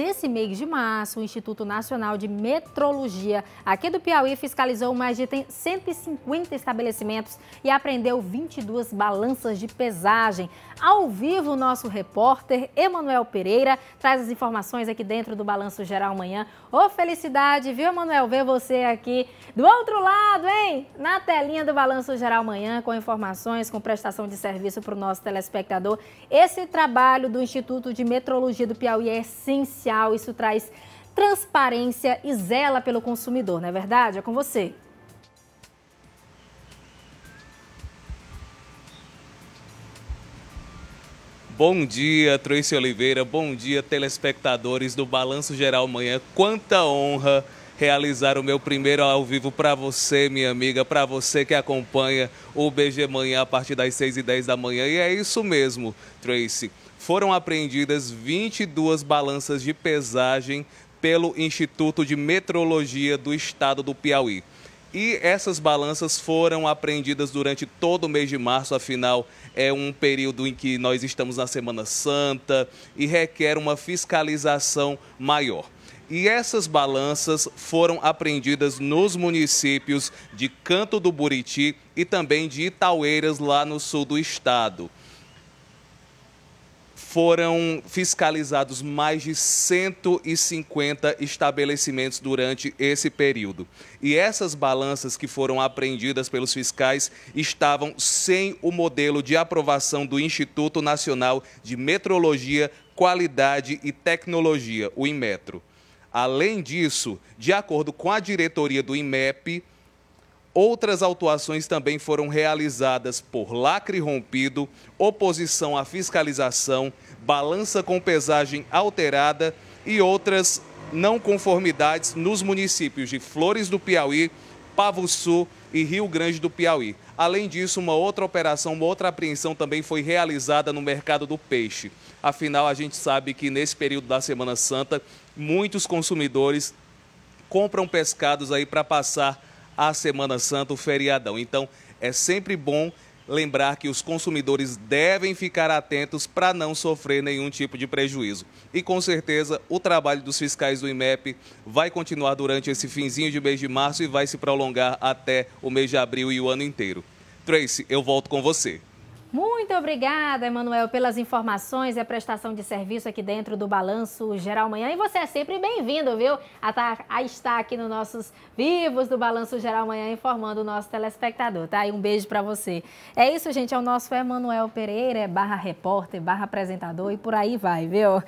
Nesse mês de março, o Instituto Nacional de Metrologia aqui do Piauí fiscalizou mais de 150 estabelecimentos e apreendeu 22 balanças de pesagem. Ao vivo, nosso repórter Emanuel Pereira traz as informações aqui dentro do Balanço Geral Manhã. Ô, felicidade, viu, Emanuel? Ver você aqui do outro lado, hein? Na telinha do Balanço Geral Manhã, com informações, com prestação de serviço para o nosso telespectador. Esse trabalho do Instituto de Metrologia do Piauí é essencial comercial, isso traz transparência e zela pelo consumidor, não é verdade? É com você. Bom dia, Tracy Oliveira. Bom dia, telespectadores do Balanço Geral Manhã. Quanta honra realizar o meu primeiro ao vivo para você, minha amiga, para você que acompanha o BG Manhã a partir das 6h10 da manhã. E é isso mesmo, Tracy. Foram apreendidas 22 balanças de pesagem pelo Instituto de Metrologia do Estado do Piauí. E essas balanças foram apreendidas durante todo o mês de março, afinal, é um período em que nós estamos na Semana Santa e requer uma fiscalização maior. E essas balanças foram apreendidas nos municípios de Canto do Buriti e também de Itaueiras, lá no sul do estado foram fiscalizados mais de 150 estabelecimentos durante esse período. E essas balanças que foram apreendidas pelos fiscais estavam sem o modelo de aprovação do Instituto Nacional de Metrologia, Qualidade e Tecnologia, o Inmetro. Além disso, de acordo com a diretoria do IMEP, outras autuações também foram realizadas por lacre rompido, oposição à fiscalização, balança com pesagem alterada e outras não conformidades nos municípios de Flores do Piauí, Pavo Sul e Rio Grande do Piauí. Além disso, uma outra operação, uma outra apreensão também foi realizada no mercado do peixe. Afinal, a gente sabe que nesse período da Semana Santa, muitos consumidores compram pescados aí para passar a Semana Santa, o feriadão. Então, é sempre bom lembrar que os consumidores devem ficar atentos para não sofrer nenhum tipo de prejuízo. E com certeza o trabalho dos fiscais do IMEP vai continuar durante esse finzinho de mês de março e vai se prolongar até o mês de abril e o ano inteiro. Tracy, eu volto com você. Muito obrigada, Emanuel, pelas informações e a prestação de serviço aqui dentro do Balanço Geral Manhã. E você é sempre bem-vindo, viu, a, tá, estar aqui nos nossos vivos do Balanço Geral Manhã, informando o nosso telespectador, tá? E um beijo para você. É isso, gente, é o nosso Emanuel Pereira, é barra repórter, barra apresentador e por aí vai, viu?